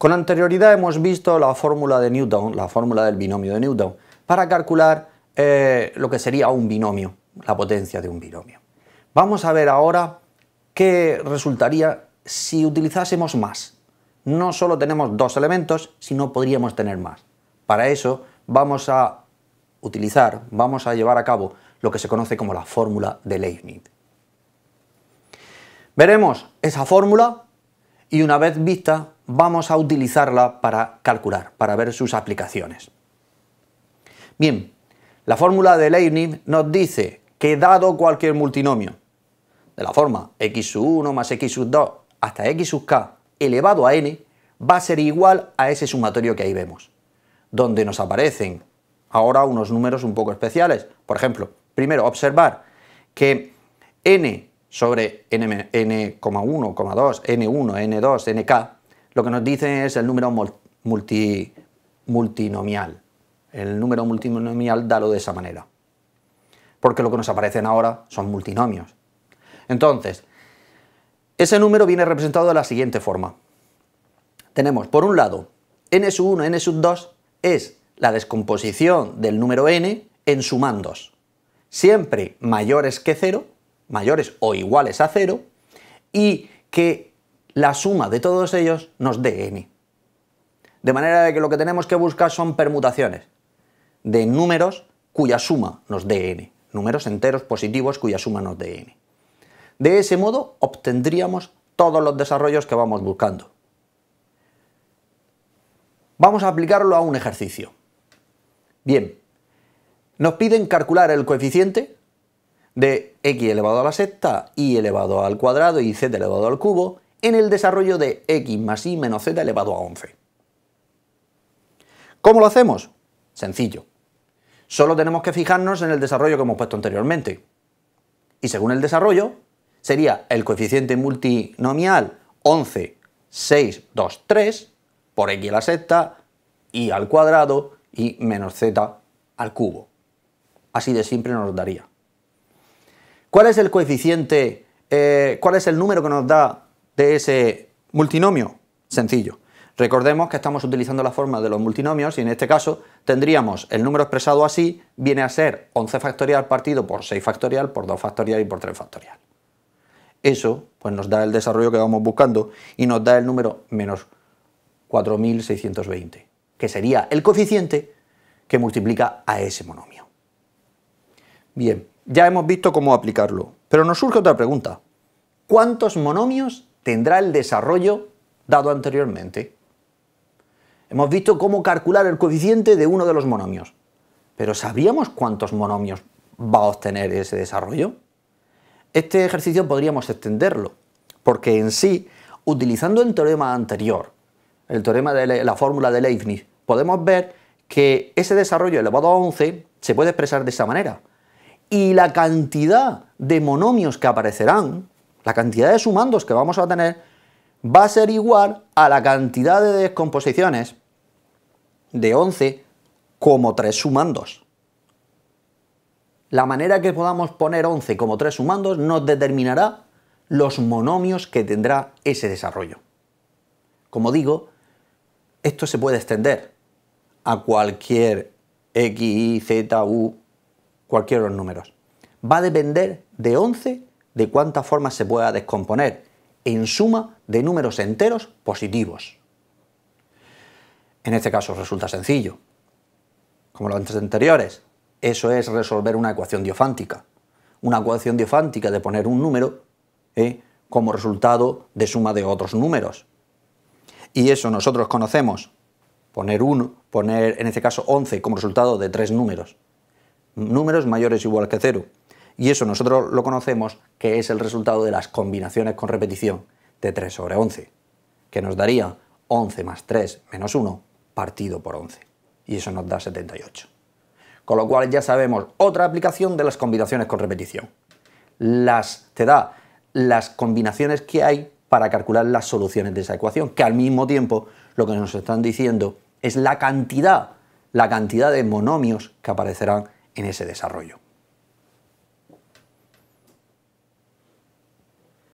Con anterioridad hemos visto la fórmula de Newton, la fórmula del binomio de Newton, para calcular eh, lo que sería un binomio, la potencia de un binomio. Vamos a ver ahora qué resultaría si utilizásemos más. No solo tenemos dos elementos, sino podríamos tener más. Para eso vamos a utilizar, vamos a llevar a cabo lo que se conoce como la fórmula de Leibniz. Veremos esa fórmula y una vez vista vamos a utilizarla para calcular, para ver sus aplicaciones. Bien, la fórmula de Leibniz nos dice que dado cualquier multinomio, de la forma x sub 1 más x sub 2 hasta x sub k elevado a n, va a ser igual a ese sumatorio que ahí vemos, donde nos aparecen ahora unos números un poco especiales. Por ejemplo, primero observar que n sobre n, n1, n2, nk lo que nos dice es el número multinomial. El número multinomial dalo de esa manera. Porque lo que nos aparecen ahora son multinomios. Entonces, ese número viene representado de la siguiente forma. Tenemos, por un lado, n sub 1, n sub 2 es la descomposición del número n en sumandos. Siempre mayores que 0, mayores o iguales a 0, y que la suma de todos ellos nos dé n. De manera de que lo que tenemos que buscar son permutaciones de números cuya suma nos dé n, números enteros positivos cuya suma nos dé n. De ese modo obtendríamos todos los desarrollos que vamos buscando. Vamos a aplicarlo a un ejercicio. Bien, nos piden calcular el coeficiente de x elevado a la sexta, y elevado al cuadrado y z elevado al cubo en el desarrollo de x más y menos z elevado a 11. ¿Cómo lo hacemos? Sencillo. Solo tenemos que fijarnos en el desarrollo que hemos puesto anteriormente. Y según el desarrollo, sería el coeficiente multinomial 11, 6, 2, 3 por x a la sexta, y al cuadrado y menos z al cubo. Así de simple nos daría. ¿Cuál es el coeficiente, eh, cuál es el número que nos da de ese multinomio? Sencillo. Recordemos que estamos utilizando la forma de los multinomios y en este caso tendríamos el número expresado así, viene a ser 11 factorial partido por 6 factorial, por 2 factorial y por 3 factorial. Eso pues nos da el desarrollo que vamos buscando y nos da el número menos 4620, que sería el coeficiente que multiplica a ese monomio. Bien, ya hemos visto cómo aplicarlo, pero nos surge otra pregunta. ¿Cuántos monomios tendrá el desarrollo dado anteriormente. Hemos visto cómo calcular el coeficiente de uno de los monomios, pero ¿sabíamos cuántos monomios va a obtener ese desarrollo? Este ejercicio podríamos extenderlo, porque en sí, utilizando el teorema anterior, el teorema de la, fórmula de Leibniz, podemos ver que ese desarrollo elevado a 11 se puede expresar de esa manera. Y la cantidad de monomios que aparecerán la cantidad de sumandos que vamos a tener va a ser igual a la cantidad de descomposiciones de 11 como 3 sumandos. La manera que podamos poner 11 como 3 sumandos nos determinará los monomios que tendrá ese desarrollo. Como digo, esto se puede extender a cualquier x, y, z, u, cualquiera de los números. Va a depender de 11 de cuántas formas se pueda descomponer, en suma de números enteros positivos. En este caso resulta sencillo. Como los anteriores, eso es resolver una ecuación diofántica. Una ecuación diofántica de poner un número ¿eh? como resultado de suma de otros números. Y eso nosotros conocemos, poner 1, poner en este caso 11 como resultado de tres números. Números mayores o igual que 0. Y eso nosotros lo conocemos que es el resultado de las combinaciones con repetición de 3 sobre 11, que nos daría 11 más 3 menos 1 partido por 11. Y eso nos da 78. Con lo cual ya sabemos otra aplicación de las combinaciones con repetición. Las te da las combinaciones que hay para calcular las soluciones de esa ecuación, que al mismo tiempo lo que nos están diciendo es la cantidad, la cantidad de monomios que aparecerán en ese desarrollo.